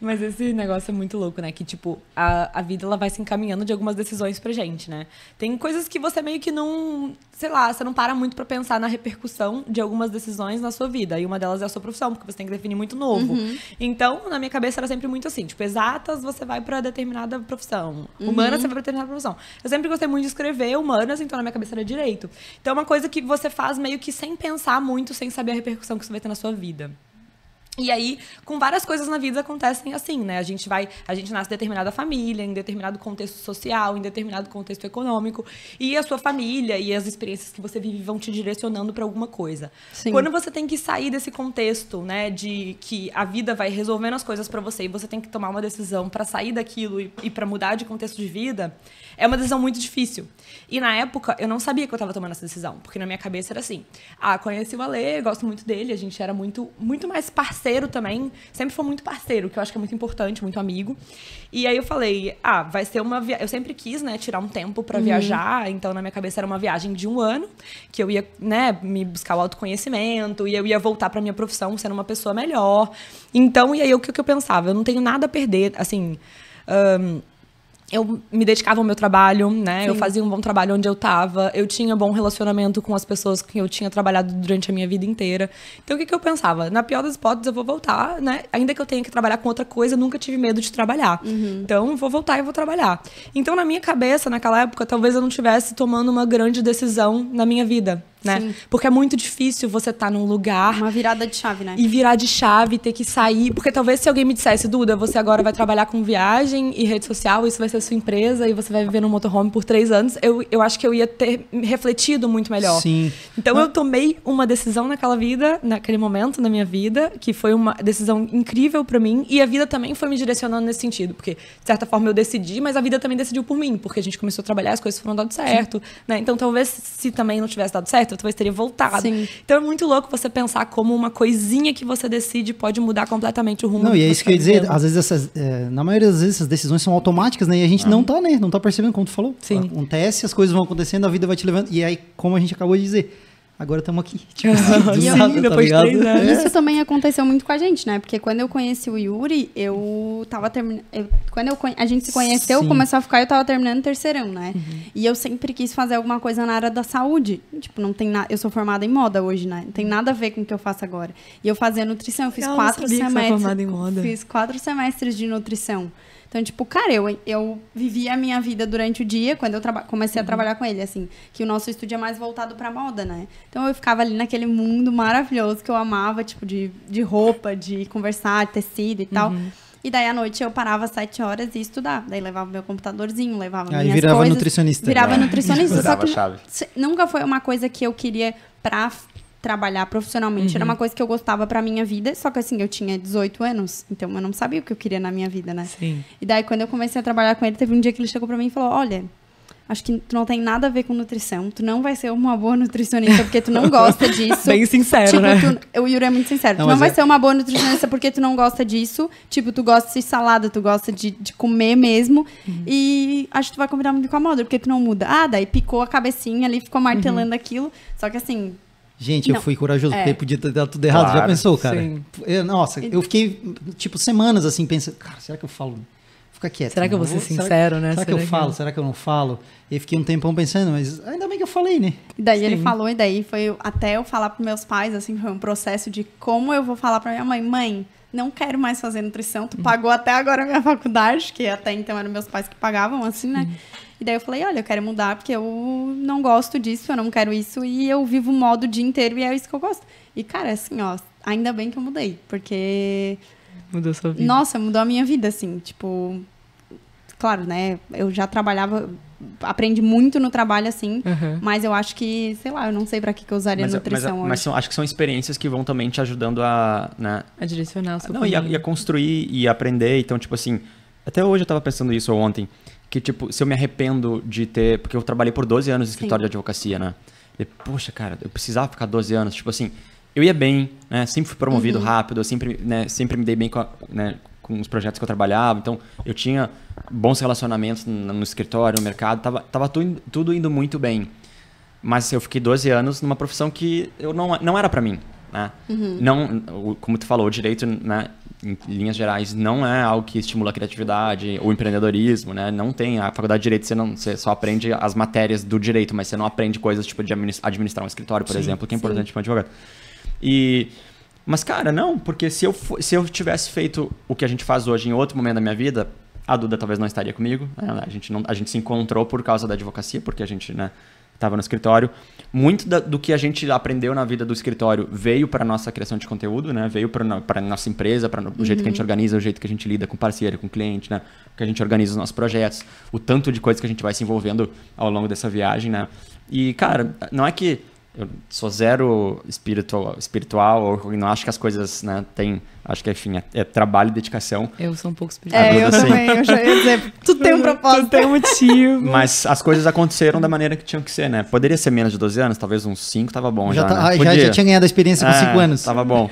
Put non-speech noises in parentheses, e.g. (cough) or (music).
Mas esse negócio é muito louco, né? Que, tipo, a, a vida ela vai se encaminhando de algumas decisões pra gente, né? Tem coisas que você meio que não. Sei lá, você não para muito pra pensar na repercussão de algumas decisões na sua vida. E uma delas é a sua profissão, porque você tem que definir muito novo. Uhum. Então, na minha cabeça era sempre muito assim: tipo, exatas você vai pra determinada profissão. Uhum. Humanas você vai pra determinada profissão. Eu sempre gostei muito de escrever humanas, então na minha cabeça era direito. Então, é uma coisa que você faz meio que sem pensar muito, sem saber a repercussão que isso vai ter na sua vida. E aí, com várias coisas na vida acontecem assim, né? A gente vai, a gente nasce em determinada família, em determinado contexto social, em determinado contexto econômico, e a sua família e as experiências que você vive vão te direcionando para alguma coisa. Sim. Quando você tem que sair desse contexto, né, de que a vida vai resolvendo as coisas para você e você tem que tomar uma decisão para sair daquilo e, e para mudar de contexto de vida, é uma decisão muito difícil. E na época, eu não sabia que eu estava tomando essa decisão, porque na minha cabeça era assim: ah, conheci o Ale, gosto muito dele, a gente era muito muito mais parceiro parceiro também. Sempre foi muito parceiro, que eu acho que é muito importante, muito amigo. E aí eu falei, ah, vai ser uma viagem. Eu sempre quis, né, tirar um tempo para uhum. viajar. Então, na minha cabeça era uma viagem de um ano, que eu ia, né, me buscar o autoconhecimento, e eu ia voltar pra minha profissão sendo uma pessoa melhor. Então, e aí o que, que eu pensava? Eu não tenho nada a perder, assim. Um, eu me dedicava ao meu trabalho, né? Sim. Eu fazia um bom trabalho onde eu estava. Eu tinha bom relacionamento com as pessoas com quem eu tinha trabalhado durante a minha vida inteira. Então, o que, que eu pensava? Na pior das hipóteses, eu vou voltar, né? Ainda que eu tenha que trabalhar com outra coisa, eu nunca tive medo de trabalhar. Uhum. Então, eu vou voltar e vou trabalhar. Então, na minha cabeça, naquela época, talvez eu não estivesse tomando uma grande decisão na minha vida né? Sim. Porque é muito difícil você estar tá num lugar. Uma virada de chave, né? E virar de chave, ter que sair. Porque talvez se alguém me dissesse, Duda, você agora vai trabalhar com viagem e rede social, isso vai ser sua empresa e você vai viver no motorhome por três anos, eu, eu acho que eu ia ter refletido muito melhor. Sim. Então Mas... eu tomei uma decisão naquela vida, naquele momento na minha vida, que foi uma decisão incrível para mim e a vida também foi me direcionando nesse sentido. Porque, de certa forma, eu decidi, mas a vida também decidiu por mim, porque a gente começou a trabalhar, as coisas foram dando certo, né? Então talvez se também não tivesse dado certo, etc., talvez teria voltado. Sim. Então é muito louco você pensar como uma coisinha que você decide pode mudar completamente o rumo. Não, e é isso que eu ia tá dizer, às vezes essas, é, na maioria das vezes essas decisões são automáticas, né? E a gente ah. não tá, né? Não tá percebendo, como tu falou. Sim. Acontece, as coisas vão acontecendo, a vida vai te levando. E aí, como a gente acabou de dizer, agora estamos aqui. Tipo, assim, nada, tá depois tá três é. anos. Isso também aconteceu muito com a gente, né? Porque quando eu conheci o Yuri, eu tava terminando. Quando eu, a gente se conheceu, Sim. começou a ficar, eu tava terminando o terceirão, né? Uhum. E eu sempre quis fazer alguma coisa na área da saúde. Tipo, não tem nada. Eu sou formada em moda hoje, né? Não tem uhum. nada a ver com o que eu faço agora. E eu fazia nutrição, eu fiz eu quatro semestres. Que você é formada em moda. Fiz quatro semestres de nutrição. Então, tipo, cara, eu, eu vivia a minha vida durante o dia, quando eu comecei a uhum. trabalhar com ele, assim, que o nosso estúdio é mais voltado pra moda, né? Então eu ficava ali naquele mundo maravilhoso que eu amava, tipo, de, de roupa, de conversar, de tecido e tal. Uhum. E daí à noite eu parava às sete horas e estudar Daí levava meu computadorzinho, levava Aí virava coisas. Virava nutricionista. Virava é. nutricionista. (laughs) Virava só que chave. nunca foi uma coisa que eu queria pra trabalhar profissionalmente. Uhum. Era uma coisa que eu gostava pra minha vida, só que assim, eu tinha 18 anos, então eu não sabia o que eu queria na minha vida, né? Sim. E daí, quando eu comecei a trabalhar com ele, teve um dia que ele chegou pra mim e falou: Olha, acho que tu não tem nada a ver com nutrição, tu não vai ser uma boa nutricionista porque tu não (laughs) gosta disso. Bem sincero, tipo, né? Tu, o Yuri é muito sincero. Não, tu não vai é ser uma boa nutricionista porque tu não gosta disso. Tipo, tu gosta de salada, tu gosta de, de comer mesmo. Uhum. E acho que tu vai combinar muito com a moda, porque tu não muda. Ah, daí picou a cabecinha ali, ficou martelando uhum. aquilo. Só que assim, Gente, não. eu fui corajoso, é. porque podia ter dado tudo errado. Claro, Já pensou, cara? Sim. nossa, eu fiquei, tipo, semanas assim, pensando, cara, será que eu falo? Fica quieto. Será que eu né? vou ser vou, sincero, será, né? Será, será que, eu que... falo? Será que eu não falo? E fiquei um tempão pensando, mas ainda bem que eu falei, né? E daí Sim. ele falou, e daí foi até eu falar para meus pais, assim, foi um processo de como eu vou falar para minha mãe, mãe, não quero mais fazer nutrição, tu hum. pagou até agora a minha faculdade, que até então eram meus pais que pagavam, assim, né? E daí eu falei, olha, eu quero mudar porque eu não gosto disso, eu não quero isso e eu vivo modo o dia inteiro e é isso que eu gosto. E, cara, assim, ó, ainda bem que eu mudei, porque... Mudou sua vida. Nossa, mudou a minha vida, assim, tipo... Claro, né, eu já trabalhava, aprendi muito no trabalho, assim, uhum. mas eu acho que, sei lá, eu não sei para que, que eu usaria mas, é, é, nutrição mas, hoje. Mas são, acho que são experiências que vão também te ajudando a... Né, a direcionar o seu Não, e a, e a construir e aprender, então, tipo assim... Até hoje eu tava pensando isso, ou ontem que, tipo, se eu me arrependo de ter. Porque eu trabalhei por 12 anos no escritório Sim. de advocacia, né? E, poxa, cara, eu precisava ficar 12 anos. Tipo assim, eu ia bem, né? Sempre fui promovido uhum. rápido, sempre, né, sempre me dei bem com, a, né, com os projetos que eu trabalhava. Então, eu tinha bons relacionamentos no, no escritório, no mercado, tava, tava tu, tudo indo muito bem. Mas eu fiquei 12 anos numa profissão que eu não, não era para mim. Né? Uhum. Não, como tu falou, o direito, né? em linhas gerais, não é algo que estimula a criatividade ou empreendedorismo, né? Não tem. A faculdade de Direito, você, não, você só aprende as matérias do direito, mas você não aprende coisas tipo de administrar um escritório, por sim, exemplo, que é importante para um advogado. E... Mas, cara, não, porque se eu, se eu tivesse feito o que a gente faz hoje em outro momento da minha vida, a Duda talvez não estaria comigo. Né? A gente, não, a gente se encontrou por causa da advocacia, porque a gente, né? estava no escritório. Muito da, do que a gente aprendeu na vida do escritório veio para nossa criação de conteúdo, né? Veio para nossa empresa, para o jeito que a gente uhum. organiza, o jeito que a gente lida com parceiro, com cliente, né? Que a gente organiza os nossos projetos, o tanto de coisas que a gente vai se envolvendo ao longo dessa viagem, né? E cara, não é que eu sou zero espiritual, espiritual eu não acho que as coisas, né, tem, acho que enfim, é, é trabalho e dedicação. Eu sou um pouco espiritual. É, ah, eu assim. também, eu já ia dizer, tu tem um (laughs) propósito. tu tem um motivo. Mas as coisas aconteceram da maneira que tinham que ser, né? Poderia ser menos de 12 anos, talvez uns 5 tava bom já. Já, tá, né? já, já, tinha ganhado a experiência com 5 ah, é, anos. Tava bom.